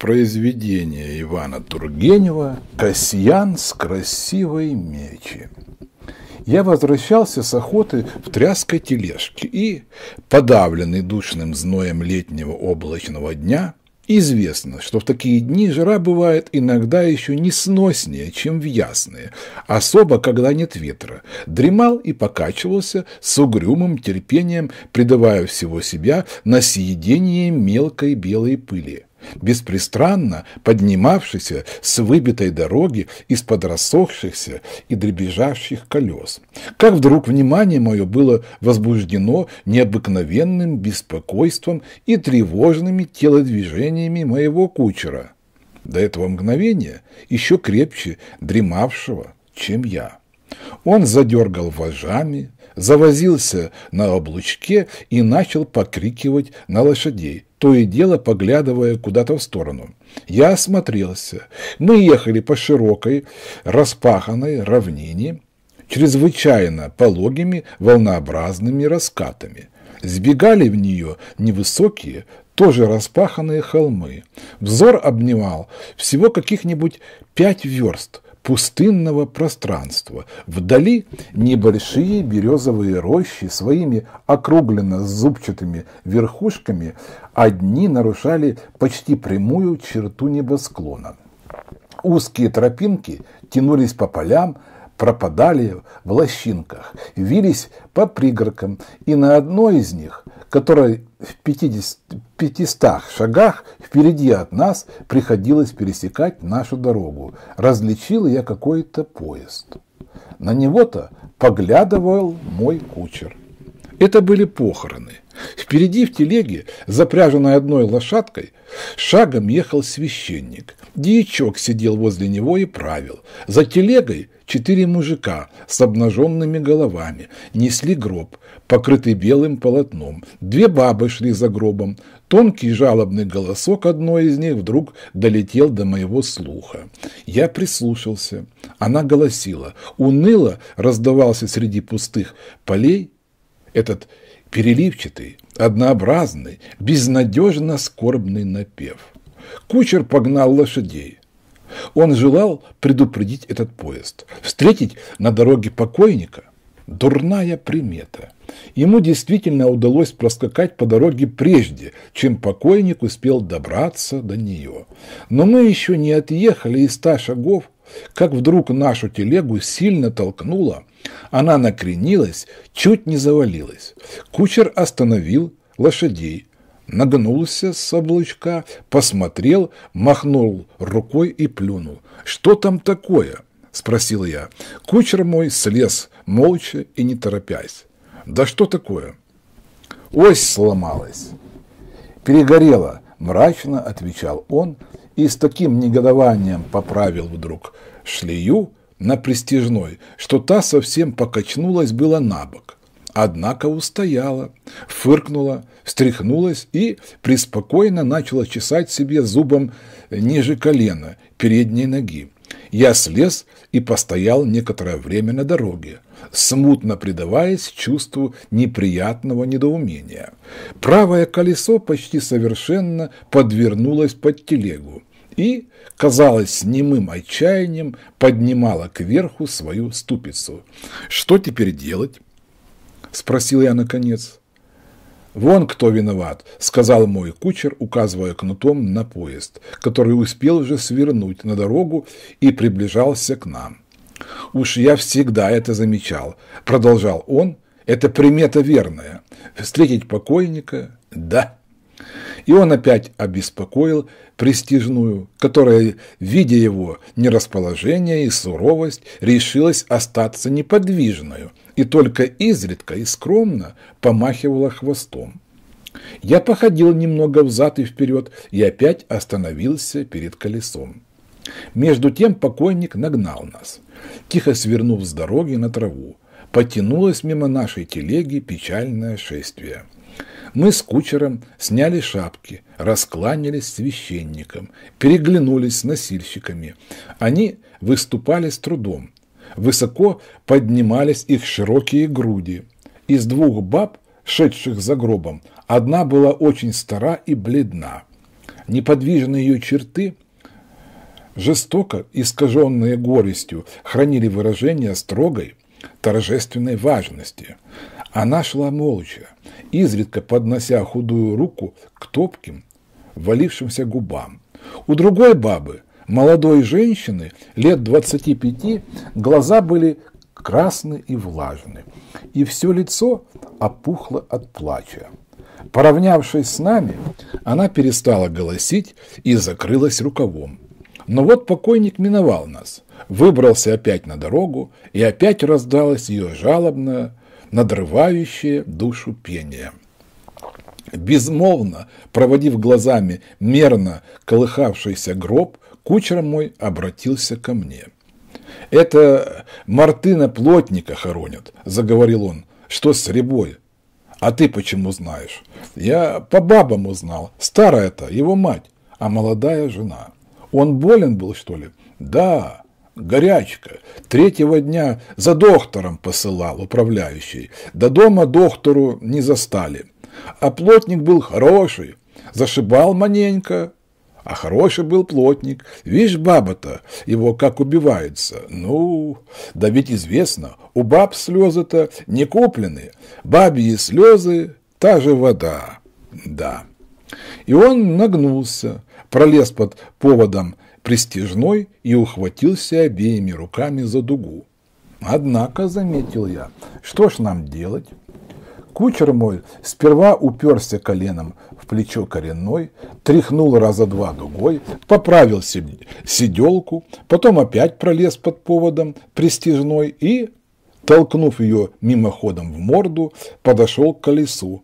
произведение Ивана Тургенева «Касьян с красивой мечи». Я возвращался с охоты в тряской тележке и, подавленный душным зноем летнего облачного дня, Известно, что в такие дни жара бывает иногда еще не сноснее, чем в ясные, особо когда нет ветра. Дремал и покачивался с угрюмым терпением, придавая всего себя на съедение мелкой белой пыли беспристрастно поднимавшийся с выбитой дороги из-под рассохшихся и дребезжавших колес. Как вдруг внимание мое было возбуждено необыкновенным беспокойством и тревожными телодвижениями моего кучера, до этого мгновения еще крепче дремавшего, чем я. Он задергал вожами, завозился на облучке и начал покрикивать на лошадей – то и дело поглядывая куда-то в сторону. Я осмотрелся. Мы ехали по широкой, распаханной равнине, чрезвычайно пологими, волнообразными раскатами. Сбегали в нее невысокие, тоже распаханные холмы. Взор обнимал всего каких-нибудь пять верст пустынного пространства. Вдали небольшие березовые рощи своими округленно-зубчатыми верхушками одни нарушали почти прямую черту небосклона. Узкие тропинки тянулись по полям, пропадали в лощинках, вились по пригоркам, и на одной из них, которая в 50, 500 шагах впереди от нас приходилось пересекать нашу дорогу, различил я какой-то поезд. На него-то поглядывал мой кучер. Это были похороны. Впереди в телеге, запряженной одной лошадкой, шагом ехал священник. Дьячок сидел возле него и правил. За телегой четыре мужика с обнаженными головами несли гроб, покрытый белым полотном. Две бабы шли за гробом. Тонкий жалобный голосок одной из них вдруг долетел до моего слуха. Я прислушался. Она голосила. Уныло раздавался среди пустых полей этот переливчатый, однообразный, безнадежно скорбный напев. Кучер погнал лошадей. Он желал предупредить этот поезд. Встретить на дороге покойника – дурная примета. Ему действительно удалось проскакать по дороге прежде, чем покойник успел добраться до нее. Но мы еще не отъехали и ста шагов, как вдруг нашу телегу сильно толкнуло, она накренилась, чуть не завалилась. Кучер остановил лошадей, нагнулся с облачка, посмотрел, махнул рукой и плюнул. «Что там такое?» – спросил я. Кучер мой слез, молча и не торопясь. «Да что такое?» «Ось сломалась, перегорела, мрачно отвечал он и с таким негодованием поправил вдруг шлею на пристижной, что та совсем покачнулась была на бок. Однако устояла, фыркнула, встряхнулась и преспокойно начала чесать себе зубом ниже колена передней ноги. Я слез и постоял некоторое время на дороге, смутно предаваясь чувству неприятного недоумения. Правое колесо почти совершенно подвернулось под телегу и, казалось, немым отчаянием поднимала кверху свою ступицу. «Что теперь делать?» – спросил я наконец. «Вон кто виноват», – сказал мой кучер, указывая кнутом на поезд, который успел уже свернуть на дорогу и приближался к нам. «Уж я всегда это замечал», – продолжал он, – «это примета верная. Встретить покойника – да». И он опять обеспокоил престижную, которая, видя его нерасположение и суровость, решилась остаться неподвижную и только изредка и скромно помахивала хвостом. Я походил немного взад и вперед и опять остановился перед колесом. Между тем покойник нагнал нас, тихо свернув с дороги на траву. Потянулось мимо нашей телеги печальное шествие. Мы с кучером сняли шапки, раскланялись священником, переглянулись с носильщиками. Они выступали с трудом, Высоко поднимались их широкие груди. Из двух баб, шедших за гробом, одна была очень стара и бледна. Неподвижные ее черты, жестоко искаженные горестью, хранили выражение строгой, торжественной важности. Она шла молча, изредка поднося худую руку к топким, валившимся губам. У другой бабы молодой женщины, лет 25, глаза были красны и влажны, и все лицо опухло от плача. Поравнявшись с нами, она перестала голосить и закрылась рукавом. Но вот покойник миновал нас, выбрался опять на дорогу, и опять раздалось ее жалобное, надрывающее душу пение. Безмолвно, проводив глазами мерно колыхавшийся гроб, кучер мой обратился ко мне. «Это Мартына Плотника хоронят», – заговорил он. «Что с Рябой?» «А ты почему знаешь?» «Я по бабам узнал. Старая-то, его мать, а молодая жена». «Он болен был, что ли?» «Да, горячка. Третьего дня за доктором посылал управляющий. До дома доктору не застали. А плотник был хороший, зашибал маненько, а хороший был плотник. Видишь, баба-то его как убивается. Ну, да ведь известно, у баб слезы-то не куплены. Бабьи слезы – та же вода. Да. И он нагнулся, пролез под поводом пристежной и ухватился обеими руками за дугу. Однако, заметил я, что ж нам делать? Кучер мой сперва уперся коленом плечо коренной, тряхнул раза два дугой, поправил себе сиделку, потом опять пролез под поводом пристижной и, толкнув ее мимоходом в морду, подошел к колесу.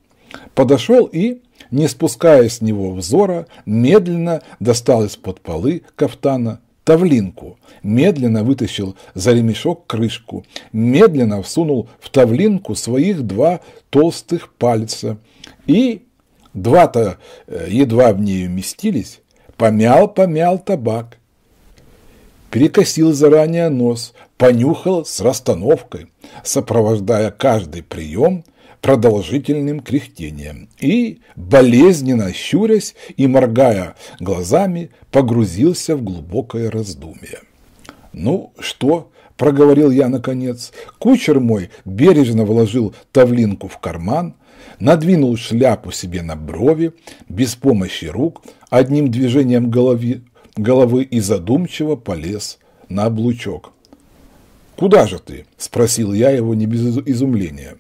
Подошел и, не спуская с него взора, медленно достал из-под полы кафтана тавлинку, медленно вытащил за ремешок крышку, медленно всунул в тавлинку своих два толстых пальца и Два-то э, едва в нее вместились. Помял-помял табак. Перекосил заранее нос, понюхал с расстановкой, сопровождая каждый прием продолжительным кряхтением и, болезненно щурясь и моргая глазами, погрузился в глубокое раздумье. «Ну что?» – проговорил я наконец. Кучер мой бережно вложил тавлинку в карман – надвинул шляпу себе на брови, без помощи рук, одним движением голови, головы и задумчиво полез на облучок. «Куда же ты?» – спросил я его не без изумления.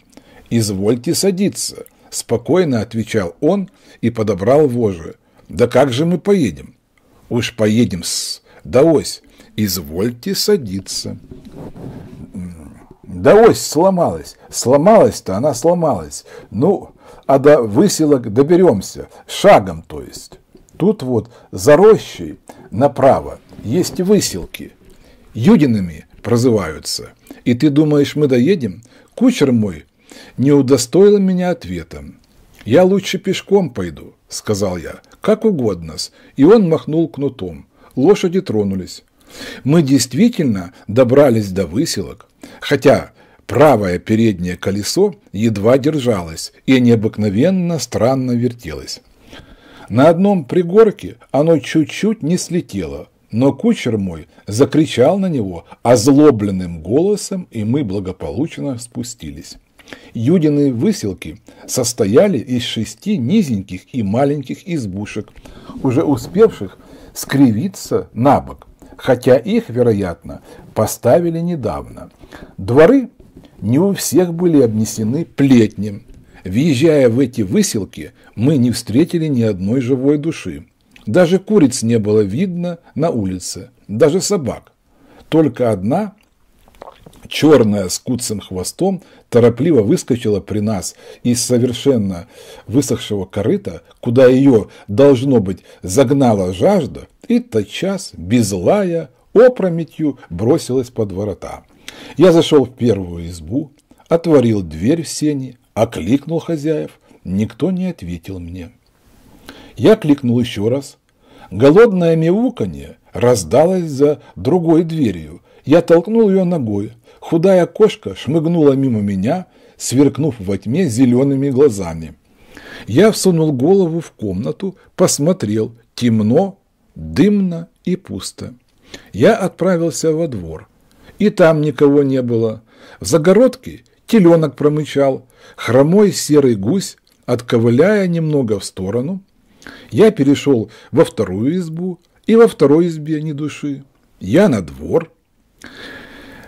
«Извольте садиться», – спокойно отвечал он и подобрал вожжи. «Да как же мы поедем?» «Уж поедем с... да ось, извольте садиться». Да ось сломалась. Сломалась-то она сломалась. Ну, а до выселок доберемся. Шагом, то есть. Тут вот за рощей направо есть выселки. Юдинами прозываются. И ты думаешь, мы доедем? Кучер мой не удостоил меня ответом. «Я лучше пешком пойду», – сказал я, – «как угодно-с». И он махнул кнутом. Лошади тронулись. Мы действительно добрались до выселок, хотя правое переднее колесо едва держалось и необыкновенно странно вертелось. На одном пригорке оно чуть-чуть не слетело, но кучер мой закричал на него озлобленным голосом, и мы благополучно спустились. Юдины выселки состояли из шести низеньких и маленьких избушек, уже успевших скривиться на бок хотя их, вероятно, поставили недавно. Дворы не у всех были обнесены плетнем. Въезжая в эти выселки, мы не встретили ни одной живой души. Даже куриц не было видно на улице, даже собак. Только одна черная с куцым хвостом торопливо выскочила при нас из совершенно высохшего корыта, куда ее, должно быть, загнала жажда, и тотчас, без лая, опрометью бросилась под ворота. Я зашел в первую избу, отворил дверь в сени, окликнул хозяев. Никто не ответил мне. Я кликнул еще раз. Голодное мяуканье раздалось за другой дверью, я толкнул ее ногой. Худая кошка шмыгнула мимо меня, сверкнув во тьме зелеными глазами. Я всунул голову в комнату, посмотрел. Темно, дымно и пусто. Я отправился во двор. И там никого не было. В загородке теленок промычал, хромой серый гусь, отковыляя немного в сторону. Я перешел во вторую избу, и во второй избе ни души. Я на двор,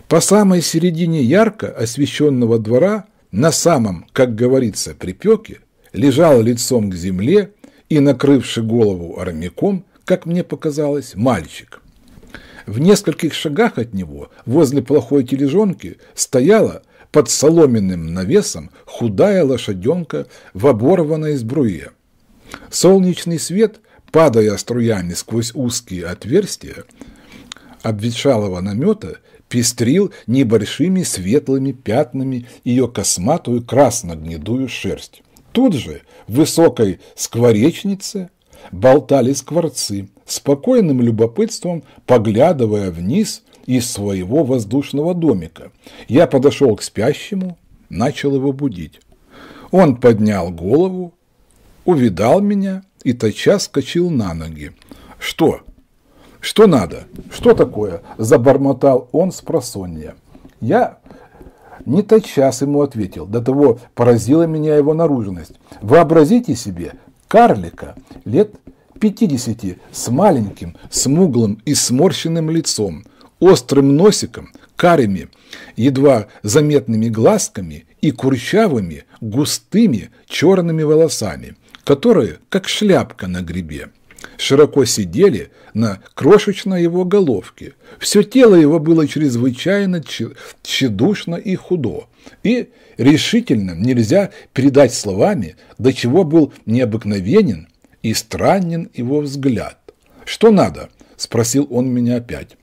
по самой середине ярко освещенного двора, на самом, как говорится, припеке, лежал лицом к земле и, накрывши голову армяком, как мне показалось, мальчик. В нескольких шагах от него, возле плохой тележонки, стояла под соломенным навесом худая лошаденка в оборванной сбруе. Солнечный свет, падая струями сквозь узкие отверстия, обветшалого намета пестрил небольшими светлыми пятнами ее косматую красно-гнедую шерсть. Тут же в высокой скворечнице болтали скворцы, спокойным любопытством поглядывая вниз из своего воздушного домика. Я подошел к спящему, начал его будить. Он поднял голову, увидал меня и тотчас скочил на ноги. «Что, что надо? Что такое? Забормотал он с просонья. Я не тотчас ему ответил, до того поразила меня его наружность. Вообразите себе карлика лет 50 с маленьким, смуглым и сморщенным лицом, острым носиком, карими, едва заметными глазками и курчавыми, густыми черными волосами, которые как шляпка на гребе широко сидели на крошечной его головке. Все тело его было чрезвычайно тщедушно и худо. И решительно нельзя передать словами, до чего был необыкновенен и странен его взгляд. «Что надо?» – спросил он меня опять.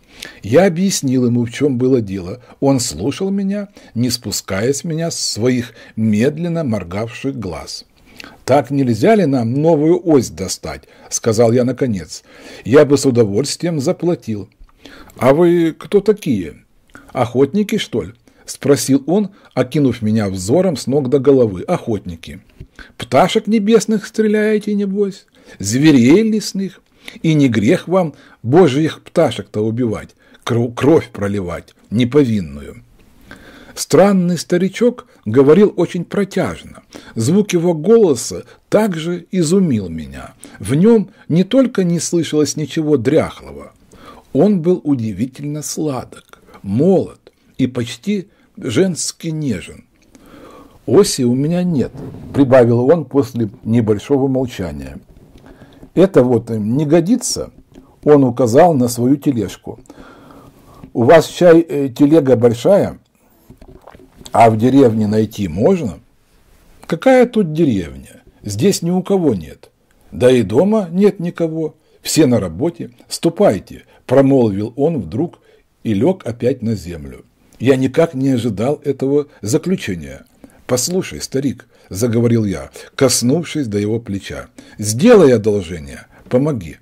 Я объяснил ему, в чем было дело. Он слушал меня, не спуская с меня своих медленно моргавших глаз. «Так нельзя ли нам новую ось достать?» – сказал я наконец. «Я бы с удовольствием заплатил». «А вы кто такие? Охотники, что ли?» – спросил он, окинув меня взором с ног до головы. «Охотники. Пташек небесных стреляете, небось? Зверей лесных? И не грех вам божьих пташек-то убивать, кровь проливать, неповинную. Странный старичок говорил очень протяжно. Звук его голоса также изумил меня. В нем не только не слышалось ничего дряхлого, он был удивительно сладок, молод и почти женски нежен. «Оси у меня нет», – прибавил он после небольшого молчания. «Это вот не годится», – он указал на свою тележку. «У вас чай э, телега большая?» А в деревне найти можно? Какая тут деревня? Здесь ни у кого нет. Да и дома нет никого. Все на работе. Ступайте, промолвил он вдруг и лег опять на землю. Я никак не ожидал этого заключения. «Послушай, старик», – заговорил я, коснувшись до его плеча, – «сделай одолжение, помоги.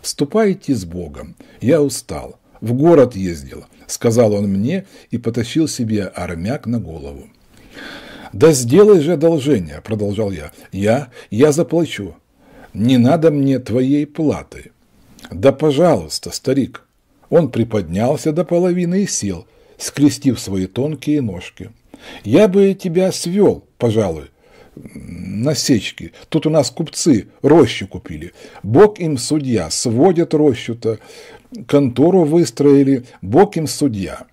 Ступайте с Богом. Я устал, в город ездил, сказал он мне и потащил себе армяк на голову. «Да сделай же одолжение», – продолжал я. «Я, я заплачу. Не надо мне твоей платы». «Да пожалуйста, старик». Он приподнялся до половины и сел, скрестив свои тонкие ножки. «Я бы тебя свел, пожалуй, на сечке. Тут у нас купцы рощу купили. Бог им судья, сводят рощу-то контору выстроили, бог им судья.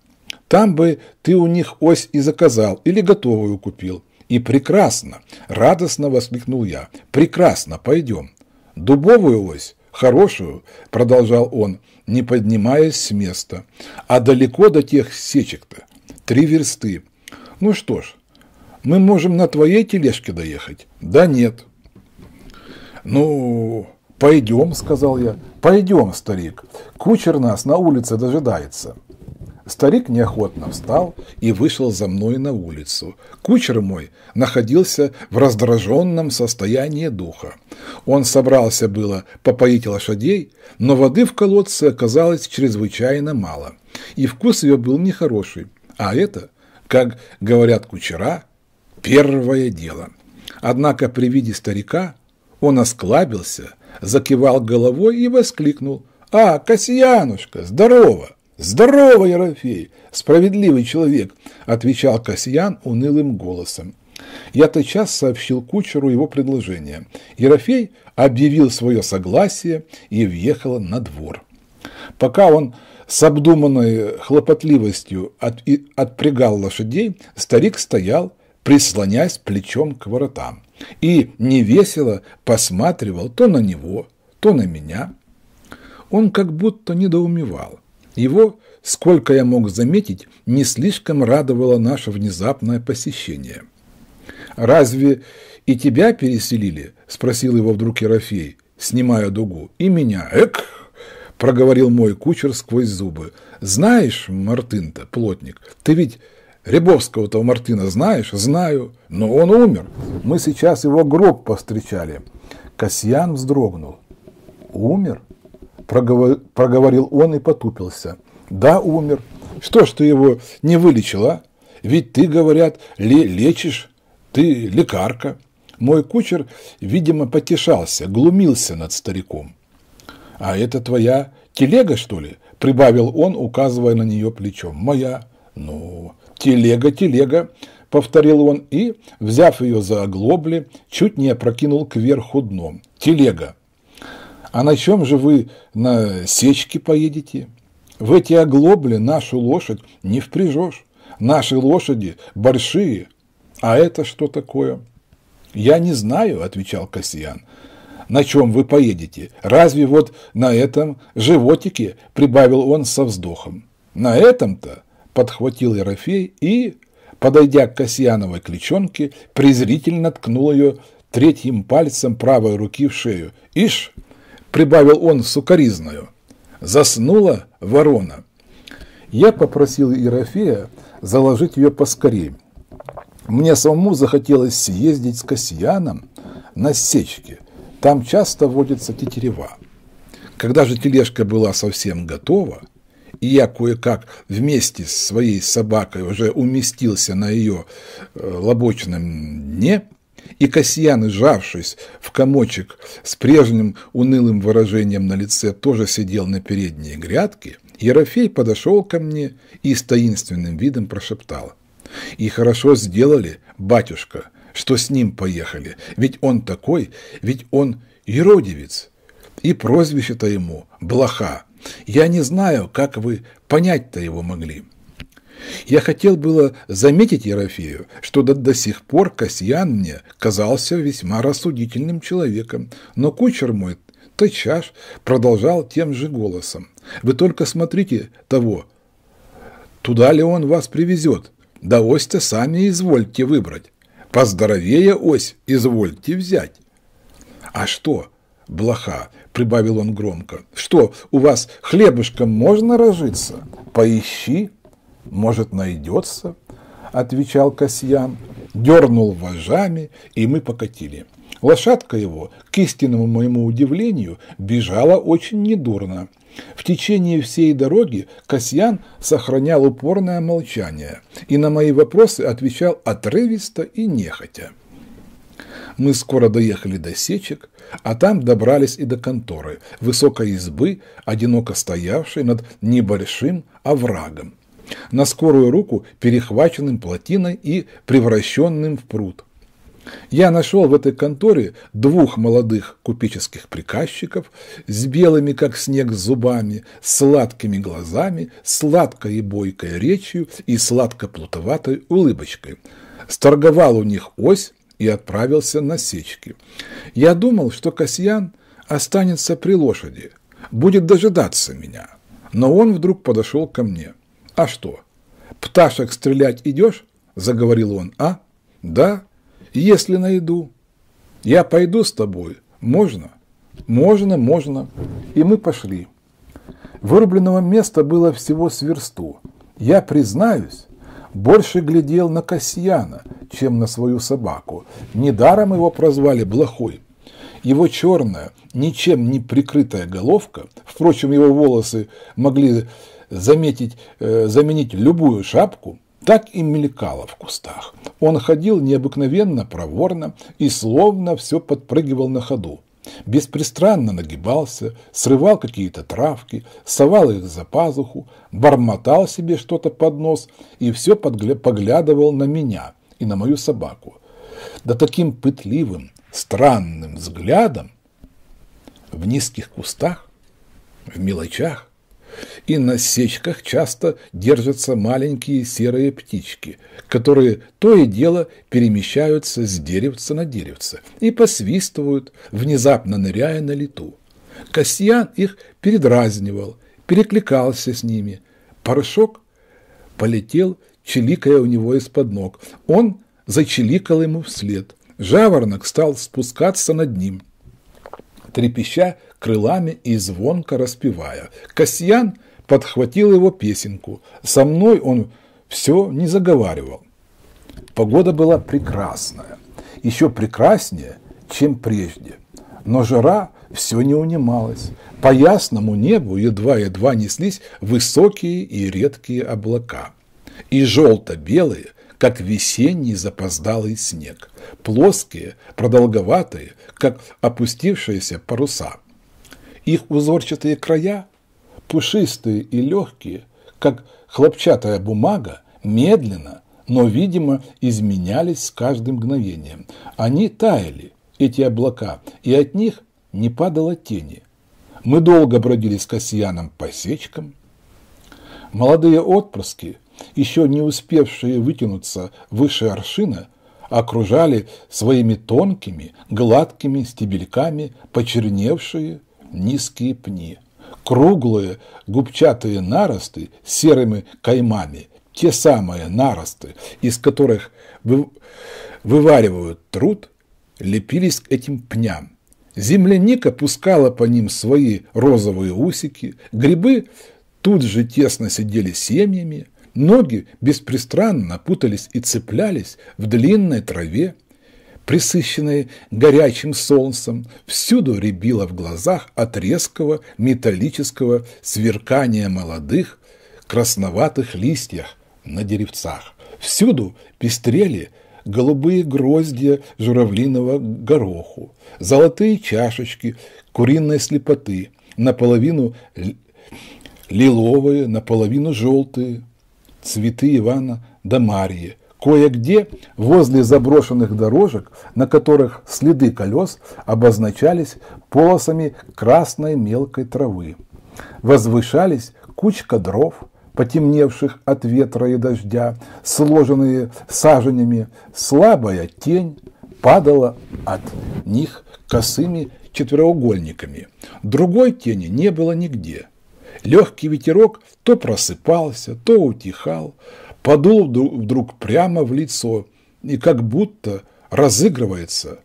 Там бы ты у них ось и заказал, или готовую купил. И прекрасно, радостно воскликнул я. Прекрасно, пойдем. Дубовую ось? Хорошую, продолжал он, не поднимаясь с места. А далеко до тех сечек-то? Три версты. Ну что ж, мы можем на твоей тележке доехать? Да нет. Ну, «Пойдем», — сказал я. «Пойдем, старик. Кучер нас на улице дожидается». Старик неохотно встал и вышел за мной на улицу. Кучер мой находился в раздраженном состоянии духа. Он собрался было попоить лошадей, но воды в колодце оказалось чрезвычайно мало, и вкус ее был нехороший. А это, как говорят кучера, первое дело. Однако при виде старика он осклабился – закивал головой и воскликнул. «А, Касьянушка, здорово!» «Здорово, Ерофей! Справедливый человек!» – отвечал Касьян унылым голосом. Я тотчас сообщил кучеру его предложение. Ерофей объявил свое согласие и въехал на двор. Пока он с обдуманной хлопотливостью от, отпрягал лошадей, старик стоял, прислоняясь плечом к воротам и невесело посматривал то на него, то на меня. Он как будто недоумевал. Его, сколько я мог заметить, не слишком радовало наше внезапное посещение. «Разве и тебя переселили?» – спросил его вдруг Ерофей, снимая дугу. «И меня. Эк!» – проговорил мой кучер сквозь зубы. «Знаешь, Мартын-то, плотник, ты ведь Рябовского-то Мартына знаешь? Знаю. Но он умер. Мы сейчас его гроб повстречали. Касьян вздрогнул. Умер? Проговорил он и потупился. Да, умер. Что ж ты его не вылечила? Ведь ты, говорят, лечишь, ты лекарка. Мой кучер, видимо, потешался, глумился над стариком. «А это твоя телега, что ли?» – прибавил он, указывая на нее плечом. «Моя». «Ну, «Телега, телега!» – повторил он и, взяв ее за оглобли, чуть не опрокинул кверху дном. «Телега! А на чем же вы на сечке поедете? В эти оглобли нашу лошадь не впряжешь. Наши лошади большие. А это что такое?» «Я не знаю», – отвечал Касьян. «На чем вы поедете? Разве вот на этом животике?» – прибавил он со вздохом. «На этом-то?» подхватил Ерофей и, подойдя к Касьяновой кличонке, презрительно ткнул ее третьим пальцем правой руки в шею. «Ишь!» – прибавил он сукоризною. «Заснула ворона!» Я попросил Ерофея заложить ее поскорее. Мне самому захотелось съездить с Касьяном на сечке. Там часто водится тетерева. Когда же тележка была совсем готова – и я кое-как вместе с своей собакой уже уместился на ее э, лобочном дне, и Касьян, сжавшись в комочек с прежним унылым выражением на лице, тоже сидел на передней грядке, Ерофей подошел ко мне и с таинственным видом прошептал. «И хорошо сделали, батюшка, что с ним поехали, ведь он такой, ведь он еродивец, и прозвище-то ему – блоха, я не знаю, как вы понять-то его могли. Я хотел было заметить Ерофею, что до, до сих пор Касьян мне казался весьма рассудительным человеком, но кучер мой, тычаш, продолжал тем же голосом. «Вы только смотрите того, туда ли он вас привезет, да ось-то сами извольте выбрать, поздоровее ось извольте взять». «А что, блоха, прибавил он громко. «Что, у вас хлебушком можно разжиться? Поищи, может, найдется», – отвечал Касьян, дернул вожами, и мы покатили. Лошадка его, к истинному моему удивлению, бежала очень недурно. В течение всей дороги Касьян сохранял упорное молчание и на мои вопросы отвечал отрывисто и нехотя. Мы скоро доехали до сечек, а там добрались и до конторы, высокой избы, одиноко стоявшей над небольшим оврагом, на скорую руку перехваченным плотиной и превращенным в пруд. Я нашел в этой конторе двух молодых купеческих приказчиков с белыми, как снег, зубами, сладкими глазами, сладкой и бойкой речью и сладко-плутоватой улыбочкой. Сторговал у них ось, и отправился на сечки. Я думал, что Касьян останется при лошади, будет дожидаться меня. Но он вдруг подошел ко мне. «А что, пташек стрелять идешь?» – заговорил он. «А? Да, если найду. Я пойду с тобой. Можно?» «Можно, можно». И мы пошли. Вырубленного места было всего сверсту. Я признаюсь, больше глядел на Касьяна, чем на свою собаку. Недаром его прозвали «блохой». Его черная, ничем не прикрытая головка, впрочем, его волосы могли заметить, э, заменить любую шапку, так и мелькала в кустах. Он ходил необыкновенно проворно и словно все подпрыгивал на ходу беспристрастно нагибался, срывал какие-то травки, совал их за пазуху, бормотал себе что-то под нос и все поглядывал на меня и на мою собаку. Да таким пытливым, странным взглядом в низких кустах, в мелочах, и на сечках часто держатся маленькие серые птички, которые то и дело перемещаются с деревца на деревце и посвистывают, внезапно ныряя на лету. Касьян их передразнивал, перекликался с ними. Порошок полетел, чиликая у него из-под ног. Он зачиликал ему вслед. Жаворонок стал спускаться над ним. Трепеща крылами и звонко распевая. Касьян подхватил его песенку. Со мной он все не заговаривал. Погода была прекрасная, еще прекраснее, чем прежде. Но жара все не унималась. По ясному небу едва-едва неслись высокие и редкие облака. И желто-белые, как весенний запоздалый снег. Плоские, продолговатые, как опустившиеся паруса – их узорчатые края, пушистые и легкие, как хлопчатая бумага, медленно, но, видимо, изменялись с каждым мгновением. Они таяли, эти облака, и от них не падала тени. Мы долго бродили с Касьяном по сечкам. Молодые отпрыски, еще не успевшие вытянуться выше аршина, окружали своими тонкими, гладкими стебельками почерневшие, низкие пни, круглые губчатые наросты с серыми каймами, те самые наросты, из которых вы... вываривают труд, лепились к этим пням. Земляника пускала по ним свои розовые усики, грибы тут же тесно сидели семьями, ноги беспристрастно путались и цеплялись в длинной траве, присыщенные горячим солнцем, всюду рябило в глазах от резкого металлического сверкания молодых красноватых листьях на деревцах. Всюду пестрели голубые гроздья журавлиного гороху, золотые чашечки куриной слепоты, наполовину лиловые, наполовину желтые, цветы Ивана да Марьи – Кое-где, возле заброшенных дорожек, на которых следы колес обозначались полосами красной мелкой травы, возвышались кучка дров, потемневших от ветра и дождя, сложенные саженями, слабая тень падала от них косыми четвероугольниками. Другой тени не было нигде. Легкий ветерок то просыпался, то утихал, подул вдруг прямо в лицо и как будто разыгрывается.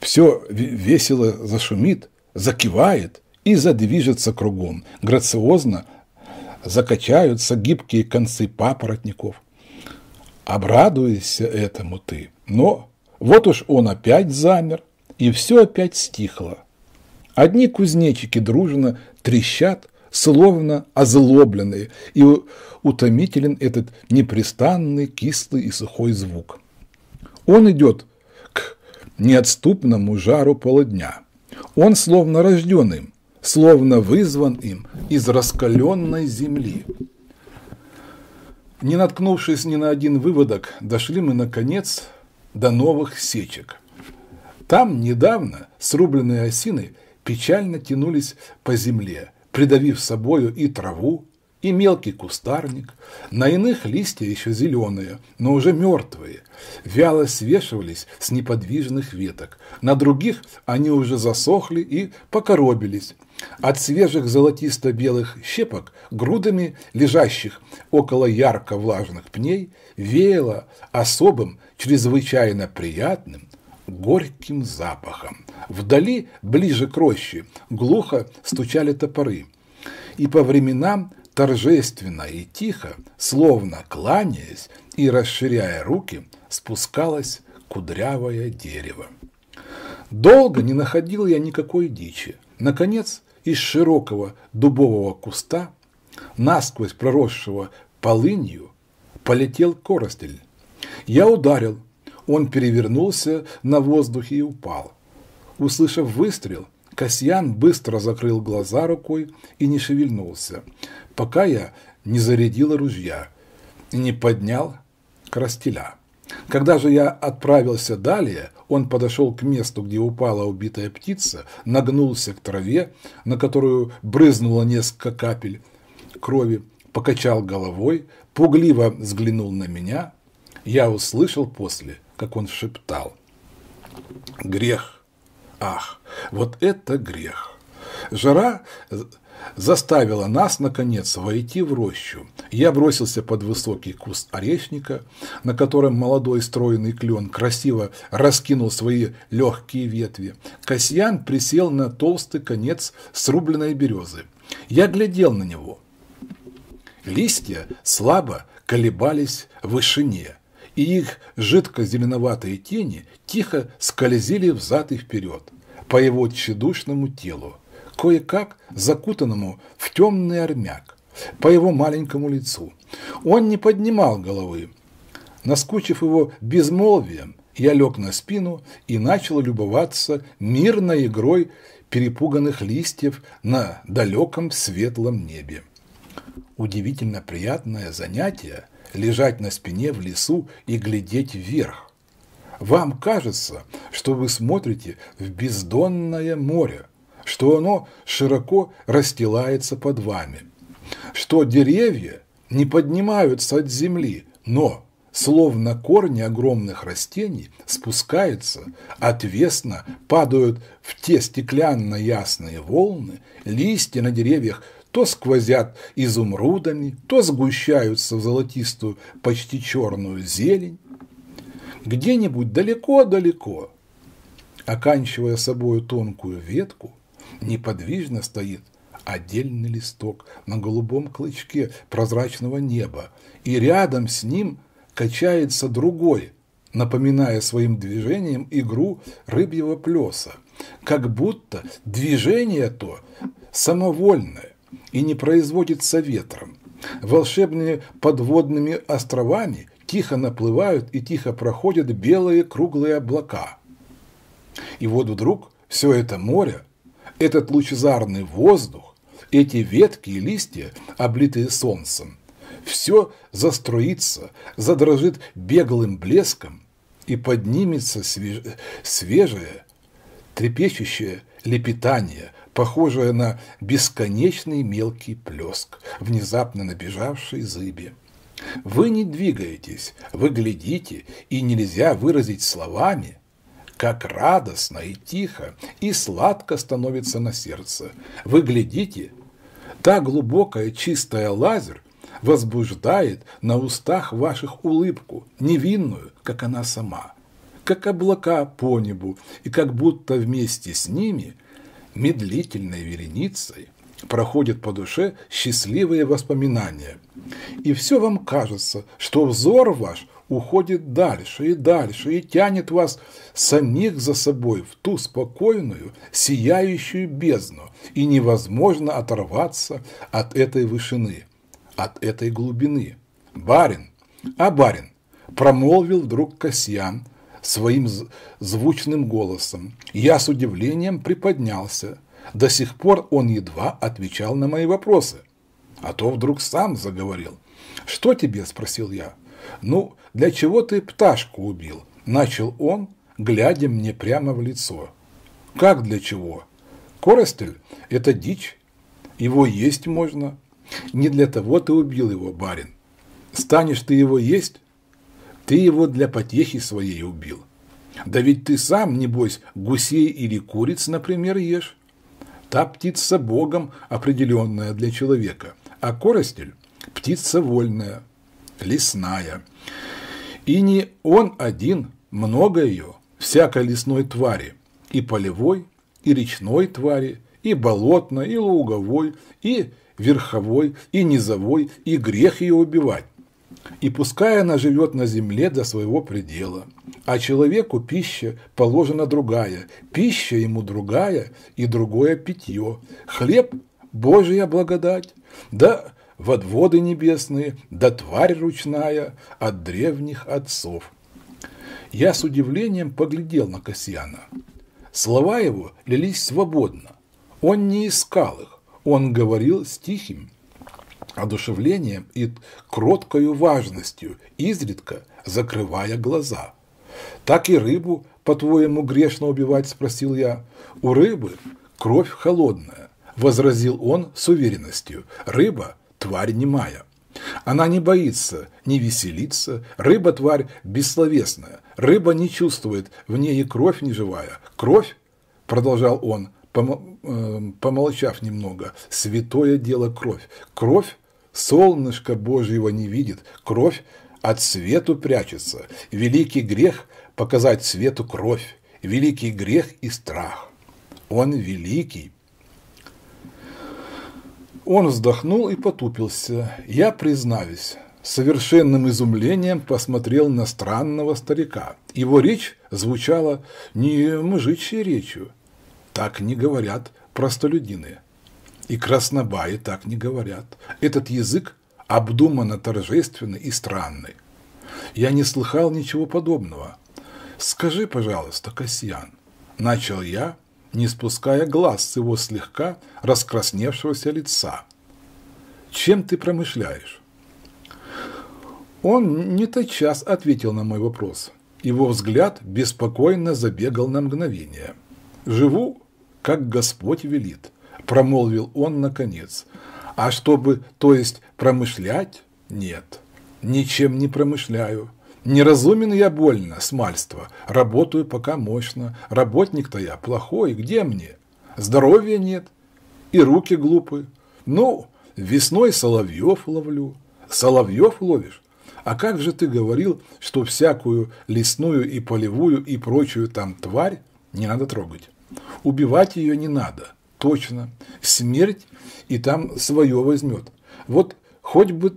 Все весело зашумит, закивает и задвижется кругом. Грациозно закачаются гибкие концы папоротников. Обрадуйся этому ты. Но вот уж он опять замер, и все опять стихло. Одни кузнечики дружно трещат, словно озлобленные, и утомителен этот непрестанный кислый и сухой звук. Он идет к неотступному жару полудня. Он словно рожден им, словно вызван им из раскаленной земли. Не наткнувшись ни на один выводок, дошли мы, наконец, до новых сечек. Там недавно срубленные осины печально тянулись по земле – придавив собою и траву, и мелкий кустарник, на иных листья еще зеленые, но уже мертвые, вяло свешивались с неподвижных веток, на других они уже засохли и покоробились. От свежих золотисто-белых щепок, грудами лежащих около ярко-влажных пней, веяло особым, чрезвычайно приятным, горьким запахом. Вдали, ближе к роще, глухо стучали топоры. И по временам торжественно и тихо, словно кланяясь и расширяя руки, спускалось кудрявое дерево. Долго не находил я никакой дичи. Наконец, из широкого дубового куста, насквозь проросшего полынью, полетел коростель. Я ударил, он перевернулся на воздухе и упал. Услышав выстрел, Касьян быстро закрыл глаза рукой и не шевельнулся, пока я не зарядил ружья и не поднял крастеля. Когда же я отправился далее, он подошел к месту, где упала убитая птица, нагнулся к траве, на которую брызнуло несколько капель крови, покачал головой, пугливо взглянул на меня. Я услышал после как он шептал. Грех. Ах, вот это грех. Жара заставила нас, наконец, войти в рощу. Я бросился под высокий куст орешника, на котором молодой стройный клен красиво раскинул свои легкие ветви. Касьян присел на толстый конец срубленной березы. Я глядел на него. Листья слабо колебались в вышине и их жидко-зеленоватые тени тихо скользили взад и вперед по его тщедушному телу, кое-как закутанному в темный армяк, по его маленькому лицу. Он не поднимал головы. Наскучив его безмолвием, я лег на спину и начал любоваться мирной игрой перепуганных листьев на далеком светлом небе. Удивительно приятное занятие – лежать на спине в лесу и глядеть вверх. Вам кажется, что вы смотрите в бездонное море, что оно широко расстилается под вами, что деревья не поднимаются от земли, но, словно корни огромных растений, спускаются, отвесно падают в те стеклянно-ясные волны, листья на деревьях то сквозят изумрудами, то сгущаются в золотистую, почти черную зелень. Где-нибудь далеко-далеко, оканчивая собою тонкую ветку, неподвижно стоит отдельный листок на голубом клычке прозрачного неба, и рядом с ним качается другой, напоминая своим движением игру рыбьего плеса, как будто движение то самовольное, и не производится ветром. Волшебными подводными островами тихо наплывают и тихо проходят белые круглые облака. И вот вдруг все это море, этот лучезарный воздух, эти ветки и листья, облитые солнцем, все заструится, задрожит беглым блеском и поднимется свеж... свежее, трепещущее лепетание – похожая на бесконечный мелкий плеск, внезапно набежавший зыби. Вы не двигаетесь, вы глядите, и нельзя выразить словами, как радостно и тихо, и сладко становится на сердце. Вы глядите, та глубокая чистая лазер возбуждает на устах ваших улыбку, невинную, как она сама, как облака по небу, и как будто вместе с ними медлительной вереницей проходят по душе счастливые воспоминания. И все вам кажется, что взор ваш уходит дальше и дальше и тянет вас самих за собой в ту спокойную, сияющую бездну, и невозможно оторваться от этой вышины, от этой глубины. Барин, а барин, промолвил вдруг Касьян, своим звучным голосом. Я с удивлением приподнялся. До сих пор он едва отвечал на мои вопросы. А то вдруг сам заговорил. «Что тебе?» – спросил я. «Ну, для чего ты пташку убил?» – начал он, глядя мне прямо в лицо. «Как для чего?» «Коростель – это дичь. Его есть можно. Не для того ты убил его, барин. Станешь ты его есть, ты его для потехи своей убил. Да ведь ты сам, небось, гусей или куриц, например, ешь. Та птица богом определенная для человека, а коростель – птица вольная, лесная. И не он один, много ее, всякой лесной твари, и полевой, и речной твари, и болотной, и луговой, и верховой, и низовой, и грех ее убивать и пускай она живет на земле до своего предела. А человеку пища положена другая, пища ему другая и другое питье. Хлеб – Божья благодать, да воды небесные, да тварь ручная от древних отцов. Я с удивлением поглядел на Касьяна. Слова его лились свободно. Он не искал их, он говорил с тихим, одушевлением и кроткою важностью, изредка закрывая глаза. «Так и рыбу, по-твоему, грешно убивать?» – спросил я. «У рыбы кровь холодная», – возразил он с уверенностью. «Рыба – тварь немая». Она не боится, не веселится. Рыба – тварь бессловесная. Рыба не чувствует, в ней и кровь неживая. Кровь, – продолжал он, э, помолчав немного, – святое дело кровь. Кровь Солнышко Божьего не видит, кровь от свету прячется. Великий грех – показать свету кровь, великий грех и страх. Он великий. Он вздохнул и потупился. Я, признаюсь, совершенным изумлением посмотрел на странного старика. Его речь звучала не мужичьей речью. Так не говорят простолюдины и краснобаи так не говорят. Этот язык обдуманно торжественный и странный. Я не слыхал ничего подобного. Скажи, пожалуйста, Касьян, начал я, не спуская глаз с его слегка раскрасневшегося лица. Чем ты промышляешь? Он не тотчас ответил на мой вопрос. Его взгляд беспокойно забегал на мгновение. «Живу, как Господь велит. – промолвил он наконец. «А чтобы, то есть, промышлять? Нет, ничем не промышляю. Неразумен я больно, смальство. Работаю пока мощно. Работник-то я плохой, где мне? Здоровья нет, и руки глупы. Ну, весной соловьев ловлю. Соловьев ловишь? А как же ты говорил, что всякую лесную и полевую и прочую там тварь не надо трогать? Убивать ее не надо точно смерть и там свое возьмет. Вот хоть бы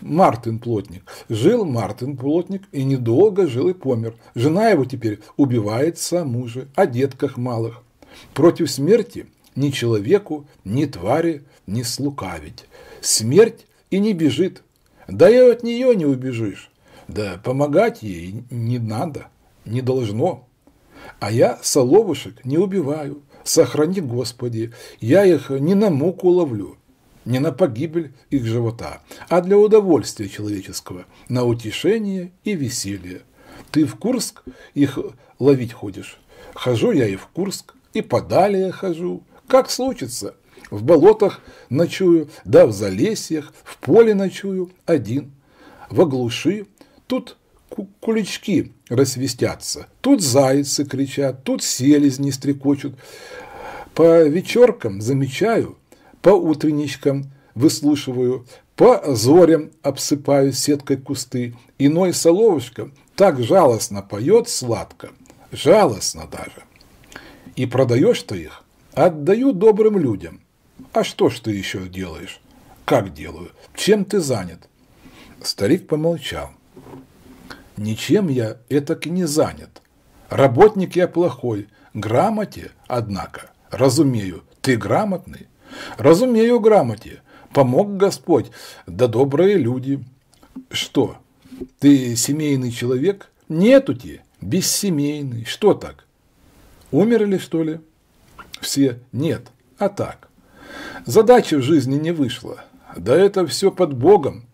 Мартин Плотник. Жил Мартин Плотник и недолго жил и помер. Жена его теперь убивает саму же, о детках малых. Против смерти ни человеку, ни твари не слукавить. Смерть и не бежит. Да и от нее не убежишь. Да помогать ей не надо, не должно. А я соловушек не убиваю, Сохрани, Господи, я их не на муку ловлю, не на погибель их живота, а для удовольствия человеческого, на утешение и веселье. Ты в Курск их ловить ходишь. Хожу я и в Курск, и подалее хожу. Как случится, в болотах ночую, да в залесьях, в поле ночую, один, во глуши. Тут кулички рассвистятся. Тут зайцы кричат, тут селезни стрекочут. По вечеркам замечаю, по утренничкам выслушиваю, по зорям обсыпаю сеткой кусты. Иной соловушка так жалостно поет сладко, жалостно даже. И продаешь ты их? Отдаю добрым людям. А что ж ты еще делаешь? Как делаю? Чем ты занят? Старик помолчал. Ничем я этак и не занят. Работник я плохой, грамоте, однако, разумею, ты грамотный. Разумею грамоте, помог Господь, да добрые люди. Что, ты семейный человек? Нету тебе, бессемейный, что так? Умерли, что ли? Все, нет, а так. Задача в жизни не вышла. Да это все под Богом.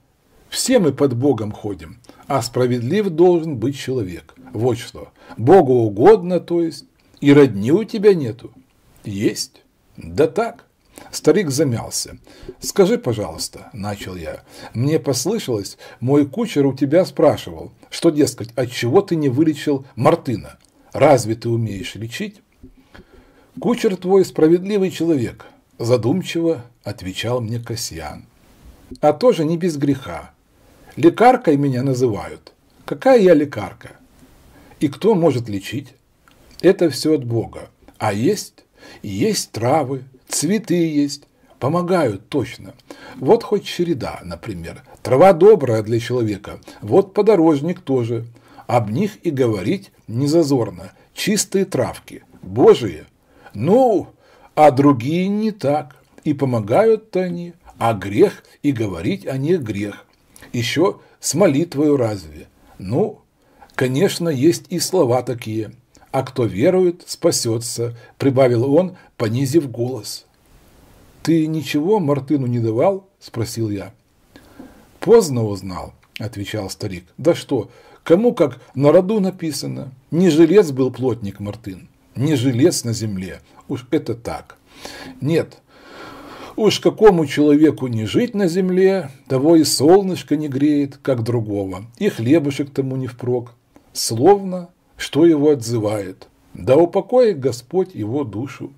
Все мы под Богом ходим а справедлив должен быть человек. Вот что. Богу угодно, то есть, и родни у тебя нету. Есть. Да так. Старик замялся. «Скажи, пожалуйста», – начал я. «Мне послышалось, мой кучер у тебя спрашивал, что, дескать, от чего ты не вылечил Мартына? Разве ты умеешь лечить?» «Кучер твой справедливый человек», – задумчиво отвечал мне Касьян. «А тоже не без греха. Лекаркой меня называют. Какая я лекарка? И кто может лечить? Это все от Бога. А есть? Есть травы, цветы есть. Помогают точно. Вот хоть череда, например. Трава добрая для человека. Вот подорожник тоже. Об них и говорить не зазорно. Чистые травки. Божие. Ну, а другие не так. И помогают-то они. А грех, и говорить о них грех еще с молитвою разве? Ну, конечно, есть и слова такие. А кто верует, спасется, прибавил он, понизив голос. Ты ничего Мартыну не давал? спросил я. Поздно узнал, отвечал старик. Да что, кому как на роду написано. Не жилец был плотник Мартын, не жилец на земле. Уж это так. Нет, Уж какому человеку не жить на земле, того и солнышко не греет, как другого, и хлебушек тому не впрок, словно что его отзывает. Да упокоит Господь его душу.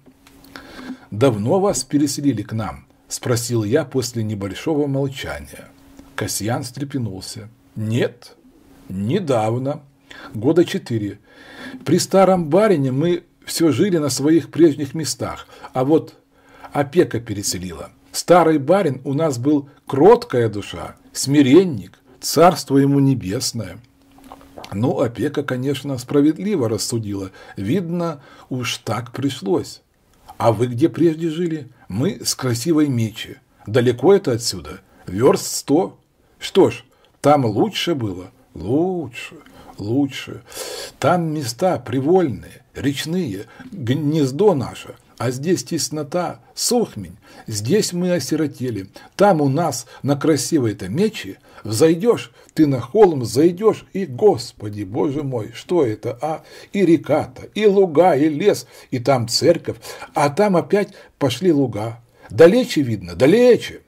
«Давно вас переселили к нам?» – спросил я после небольшого молчания. Касьян встрепенулся. «Нет, недавно, года четыре. При старом барине мы все жили на своих прежних местах, а вот опека переселила. Старый барин у нас был кроткая душа, смиренник, царство ему небесное. Но ну, опека, конечно, справедливо рассудила. Видно, уж так пришлось. А вы где прежде жили? Мы с красивой мечи. Далеко это отсюда? Верст сто. Что ж, там лучше было. Лучше, лучше. Там места привольные, речные, гнездо наше – а здесь теснота, сохмень, здесь мы осиротели, там у нас на красивой-то мече взойдешь, ты на холм зайдешь, и, Господи, Боже мой, что это, а? И река-то, и луга, и лес, и там церковь, а там опять пошли луга. Далече видно, далече.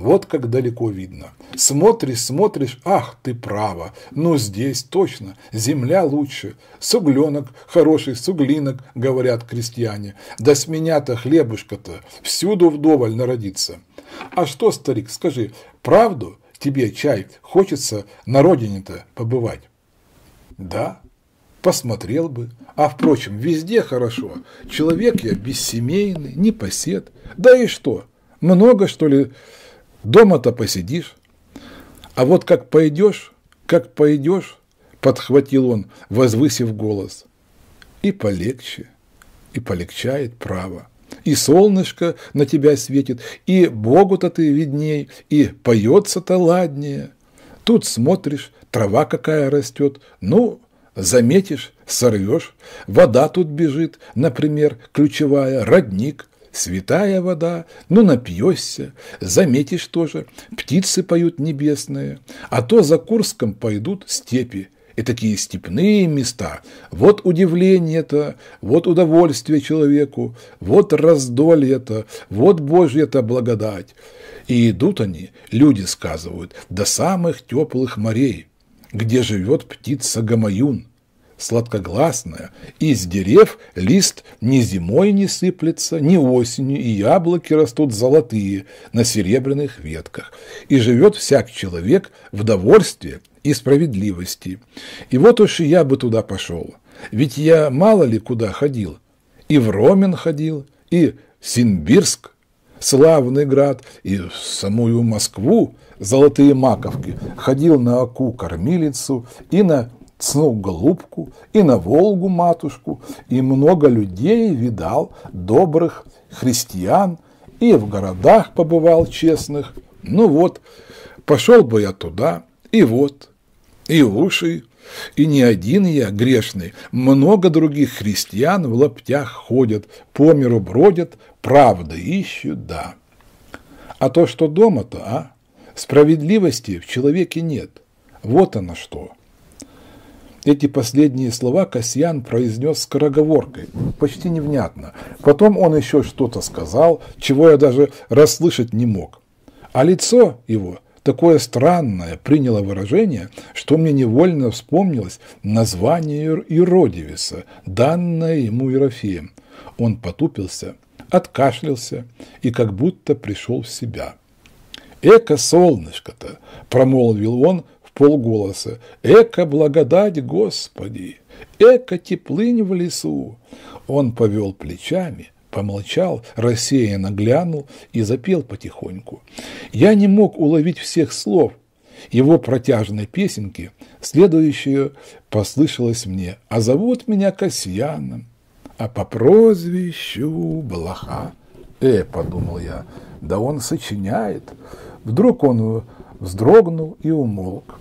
Вот как далеко видно. Смотришь, смотришь, ах, ты права. Ну, здесь точно, земля лучше. Сугленок, хороший суглинок, говорят крестьяне. Да с меня-то хлебушка-то всюду вдоволь народится. А что, старик, скажи, правду тебе, чай, хочется на родине-то побывать? Да, посмотрел бы. А, впрочем, везде хорошо. Человек я бессемейный, непосед. Да и что, много, что ли, Дома-то посидишь. А вот как пойдешь, как пойдешь, подхватил он, возвысив голос. И полегче, и полегчает право. И солнышко на тебя светит, и Богу-то ты видней, и поется-то ладнее. Тут смотришь, трава какая растет, ну, заметишь, сорвешь, вода тут бежит, например, ключевая, родник, святая вода, но ну, напьешься, заметишь тоже, птицы поют небесные, а то за Курском пойдут степи, и такие степные места. Вот удивление-то, вот удовольствие человеку, вот раздолье-то, вот Божья-то благодать. И идут они, люди сказывают, до самых теплых морей, где живет птица Гамаюн, сладкогласная, из дерев лист ни зимой не сыплется, ни осенью, и яблоки растут золотые на серебряных ветках, и живет всяк человек в довольстве и справедливости. И вот уж и я бы туда пошел, ведь я мало ли куда ходил, и в Ромен ходил, и в Симбирск, славный град, и в самую Москву, золотые маковки, ходил на оку кормилицу и на цнул голубку и на Волгу матушку, и много людей видал, добрых христиан, и в городах побывал честных. Ну вот, пошел бы я туда, и вот, и уши, и не один я грешный, много других христиан в лаптях ходят, по миру бродят, правды ищут, да. А то, что дома-то, а? Справедливости в человеке нет. Вот оно что. Эти последние слова Касьян произнес скороговоркой, почти невнятно. Потом он еще что-то сказал, чего я даже расслышать не мог. А лицо его такое странное приняло выражение, что мне невольно вспомнилось название Иродивиса, данное ему Ерофеем. Он потупился, откашлялся и как будто пришел в себя. «Эко, солнышко-то!» – промолвил он полголоса. «Эка благодать Господи! Эка теплынь в лесу!» Он повел плечами, помолчал, рассеянно глянул и запел потихоньку. Я не мог уловить всех слов его протяжной песенки. Следующую послышалось мне «А зовут меня Касьяном, а по прозвищу Блоха». «Э», — подумал я, — «да он сочиняет». Вдруг он вздрогнул и умолк.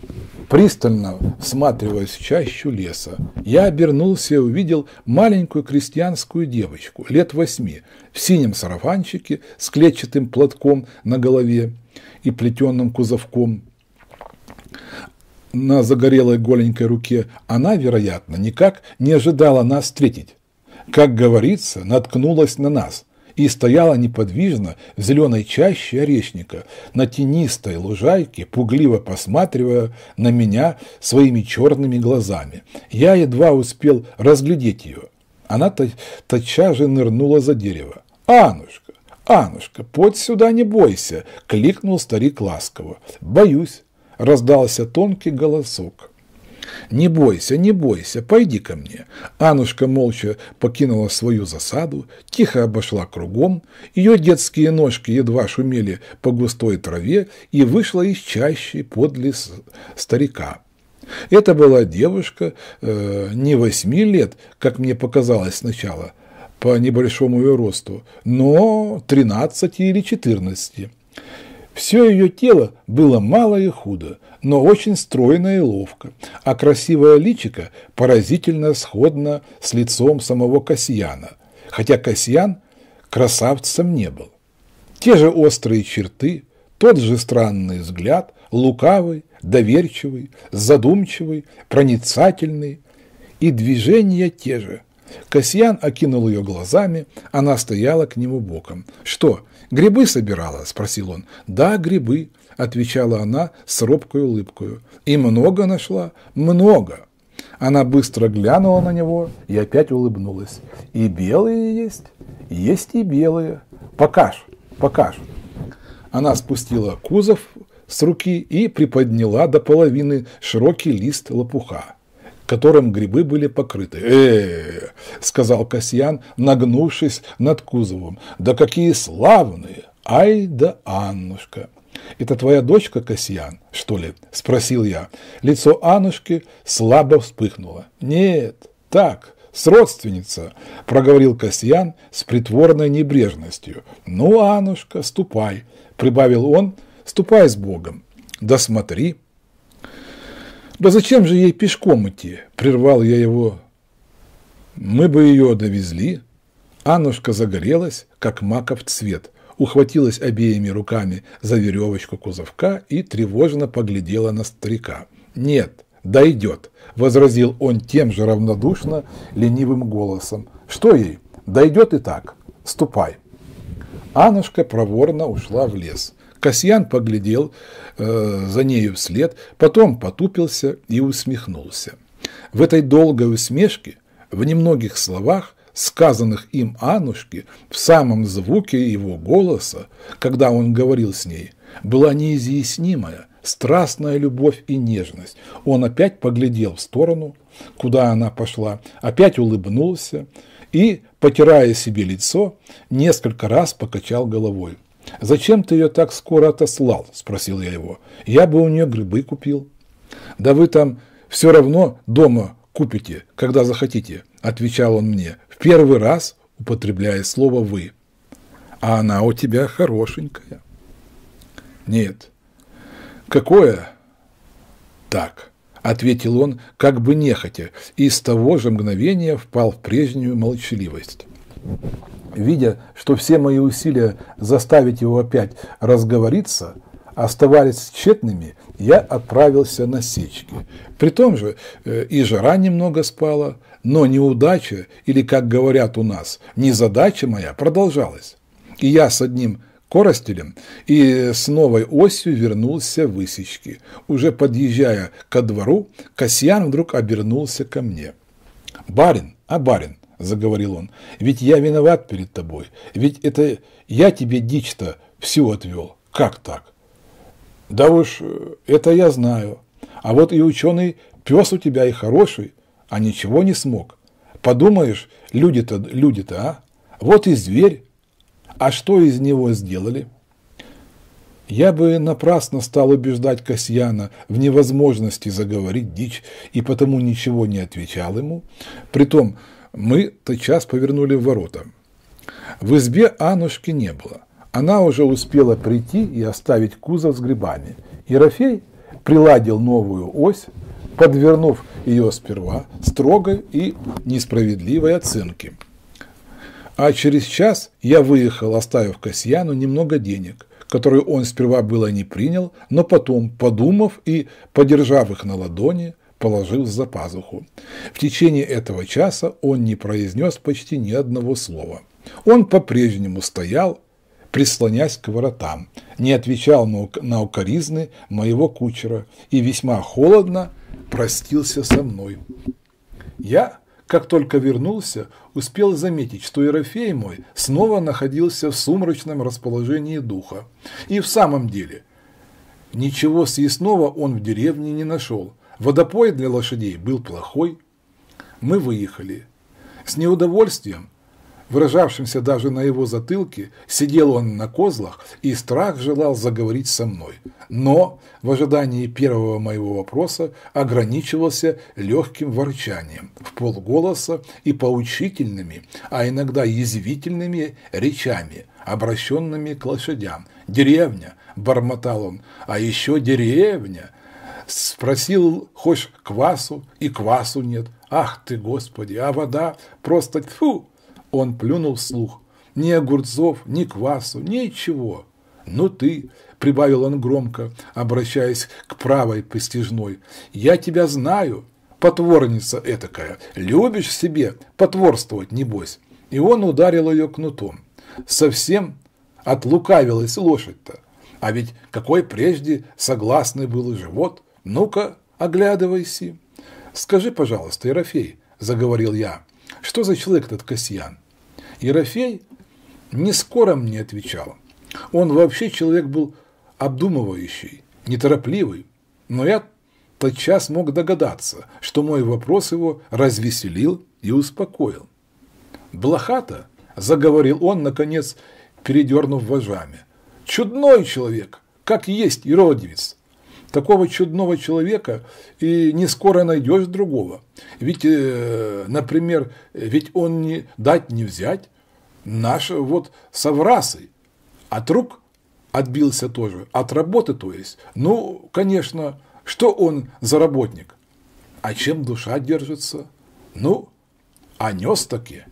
Пристально всматриваясь в чащу леса, я обернулся и увидел маленькую крестьянскую девочку, лет восьми, в синем сарафанчике с клетчатым платком на голове и плетенным кузовком. На загорелой голенькой руке она, вероятно, никак не ожидала нас встретить. Как говорится, наткнулась на нас – и стояла неподвижно в зеленой чаще орешника, на тенистой лужайке, пугливо посматривая на меня своими черными глазами. Я едва успел разглядеть ее. Она тотчас же нырнула за дерево. «Анушка! Анушка, подь сюда, не бойся!» – кликнул старик ласково. «Боюсь!» – раздался тонкий голосок. «Не бойся, не бойся, пойди ко мне». Анушка молча покинула свою засаду, тихо обошла кругом, ее детские ножки едва шумели по густой траве и вышла из чащи подле старика. Это была девушка э, не восьми лет, как мне показалось сначала, по небольшому ее росту, но тринадцати или четырнадцати. Все ее тело было мало и худо, но очень стройно и ловко, а красивое личико поразительно сходно с лицом самого Касьяна, хотя Касьян красавцем не был. Те же острые черты, тот же странный взгляд, лукавый, доверчивый, задумчивый, проницательный, и движения те же. Касьян окинул ее глазами, она стояла к нему боком. Что, «Грибы собирала?» – спросил он. «Да, грибы», – отвечала она с робкой улыбкой. «И много нашла?» «Много». Она быстро глянула на него и опять улыбнулась. «И белые есть?» «Есть и белые». «Покаж, покаж». Она спустила кузов с руки и приподняла до половины широкий лист лопуха которым грибы были покрыты. э сказал Касьян, нагнувшись над кузовом. «Да какие славные! Ай да Аннушка!» «Это твоя дочка Касьян, что ли?» – спросил я. Лицо Аннушки слабо вспыхнуло. «Нет, так, с родственница», – проговорил Касьян с притворной небрежностью. «Ну, Аннушка, ступай», – прибавил он, – «ступай с Богом». «Да смотри», да зачем же ей пешком идти? Прервал я его. Мы бы ее довезли. Аннушка загорелась, как маков цвет, ухватилась обеими руками за веревочку кузовка и тревожно поглядела на старика. «Нет, дойдет», – возразил он тем же равнодушно, ленивым голосом. «Что ей? Дойдет и так. Ступай». Аннушка проворно ушла в лес. Касьян поглядел э, за нею вслед, потом потупился и усмехнулся. В этой долгой усмешке, в немногих словах, сказанных им Анушке, в самом звуке его голоса, когда он говорил с ней, была неизъяснимая, страстная любовь и нежность. Он опять поглядел в сторону, куда она пошла, опять улыбнулся и, потирая себе лицо, несколько раз покачал головой – «Зачем ты ее так скоро отослал?» – спросил я его. «Я бы у нее грибы купил». «Да вы там все равно дома купите, когда захотите», – отвечал он мне, в первый раз употребляя слово «вы». «А она у тебя хорошенькая». «Нет». «Какое?» «Так», – ответил он, как бы нехотя, и с того же мгновения впал в прежнюю молчаливость. Видя, что все мои усилия заставить его опять разговориться оставались тщетными, я отправился на сечки. При том же э, и жара немного спала, но неудача, или, как говорят у нас, незадача моя продолжалась. И я с одним коростелем и с новой осью вернулся в высечки. Уже подъезжая ко двору, Касьян вдруг обернулся ко мне. «Барин, а барин, заговорил он, — «ведь я виноват перед тобой, ведь это я тебе дичь-то всю отвел. Как так?» «Да уж, э, это я знаю. А вот и ученый пес у тебя и хороший, а ничего не смог. Подумаешь, люди-то, люди-то, а? Вот и зверь. А что из него сделали?» Я бы напрасно стал убеждать Касьяна в невозможности заговорить дичь и потому ничего не отвечал ему. Притом, мы тотчас повернули в ворота. В избе Анушки не было. Она уже успела прийти и оставить кузов с грибами. И Ерофей приладил новую ось, подвернув ее сперва строгой и несправедливой оценки. А через час я выехал, оставив Касьяну немного денег, которые он сперва было не принял, но потом, подумав и подержав их на ладони, положил за пазуху. В течение этого часа он не произнес почти ни одного слова. Он по-прежнему стоял, прислонясь к воротам, не отвечал на укоризны моего кучера и весьма холодно простился со мной. Я, как только вернулся, успел заметить, что Ерофей мой снова находился в сумрачном расположении духа. И в самом деле, ничего съестного он в деревне не нашел – Водопой для лошадей был плохой. Мы выехали. С неудовольствием, выражавшимся даже на его затылке, сидел он на козлах, и страх желал заговорить со мной. Но в ожидании первого моего вопроса ограничивался легким ворчанием, в полголоса и поучительными, а иногда язвительными речами, обращенными к лошадям. «Деревня!» – бормотал он. «А еще деревня!» Спросил, хочешь квасу? И квасу нет. Ах ты, Господи, а вода просто тьфу! Он плюнул вслух. Ни огурцов, ни квасу, ничего. Ну ты, прибавил он громко, обращаясь к правой постижной, я тебя знаю, потворница этакая, любишь себе потворствовать, небось. И он ударил ее кнутом. Совсем отлукавилась лошадь-то. А ведь какой прежде согласный был живот – «Ну-ка, оглядывайся!» «Скажи, пожалуйста, Ерофей», – заговорил я, – «что за человек этот Касьян?» Ерофей не скоро мне отвечал. Он вообще человек был обдумывающий, неторопливый, но я тотчас мог догадаться, что мой вопрос его развеселил и успокоил. «Блохата», – заговорил он, наконец, передернув вожами, – «чудной человек, как есть иродивец, такого чудного человека и не скоро найдешь другого. Ведь, э, например, ведь он не дать не взять. Наш вот соврасы, от рук отбился тоже, от работы то есть. Ну, конечно, что он за работник? А чем душа держится? Ну, а нес таки.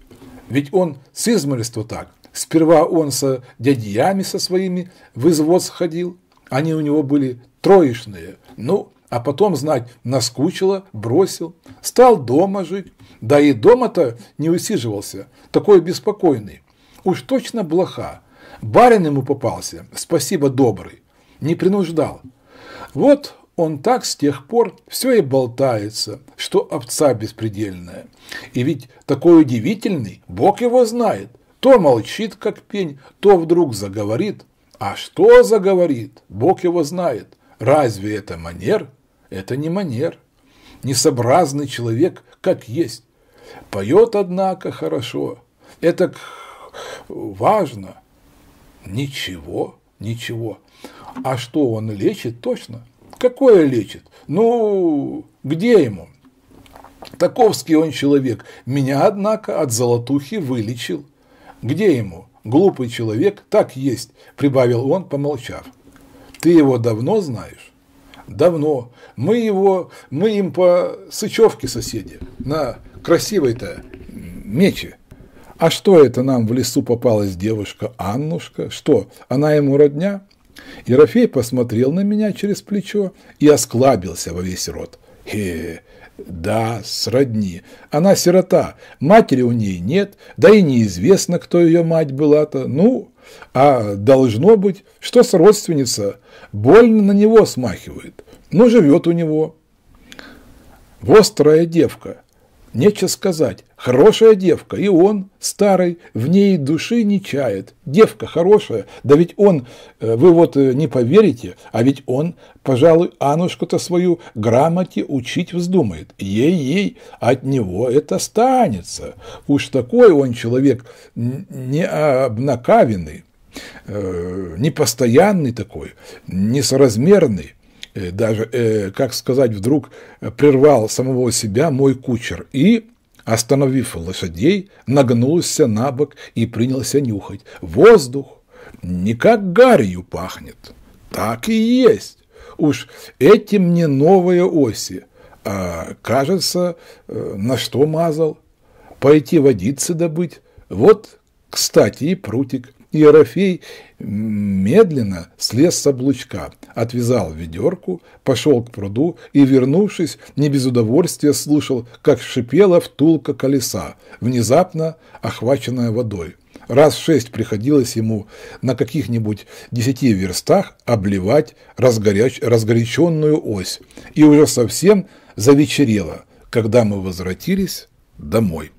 Ведь он с измольства так. Сперва он со дядьями со своими в извод сходил, Они у него были троечные. Ну, а потом, знать, наскучило, бросил. Стал дома жить. Да и дома-то не усиживался. Такой беспокойный. Уж точно блоха. Барин ему попался, спасибо добрый. Не принуждал. Вот он так с тех пор все и болтается, что овца беспредельная. И ведь такой удивительный, Бог его знает. То молчит, как пень, то вдруг заговорит. А что заговорит, Бог его знает. Разве это манер? Это не манер. Несообразный человек, как есть. Поет, однако, хорошо. Это важно. Ничего, ничего. А что он лечит, точно? Какое лечит? Ну, где ему? Таковский он человек. Меня, однако, от золотухи вылечил. Где ему? Глупый человек, так есть, прибавил он, помолчав. Ты его давно знаешь? Давно. Мы его, мы им по сычевке соседи, на красивой-то мече. А что это нам в лесу попалась девушка Аннушка? Что, она ему родня? Ерофей посмотрел на меня через плечо и осклабился во весь рот. Хе, да, сродни. Она сирота, матери у ней нет, да и неизвестно, кто ее мать была-то. Ну, а должно быть, что с родственница больно на него смахивает. Ну, живет у него. Вострая девка, Нечего сказать. Хорошая девка, и он, старый, в ней души не чает. Девка хорошая, да ведь он, э, вы вот э, не поверите, а ведь он, пожалуй, Анушку-то свою грамоте учить вздумает. Ей-ей, от него это станется. Уж такой он человек не обнакавенный э, непостоянный такой, несоразмерный, Э, даже, э, как сказать, вдруг прервал самого себя мой кучер и, остановив лошадей, нагнулся на бок и принялся нюхать. Воздух не как гарью пахнет, так и есть. Уж этим не новая оси, а, кажется, э, на что мазал. Пойти водиться добыть, вот, кстати, и прутик. Ерофей медленно слез с облучка, отвязал ведерку, пошел к пруду и, вернувшись, не без удовольствия слушал, как шипела втулка колеса, внезапно охваченная водой. Раз шесть приходилось ему на каких-нибудь десяти верстах обливать разгоряч... разгоряченную ось, и уже совсем завечерело, когда мы возвратились домой.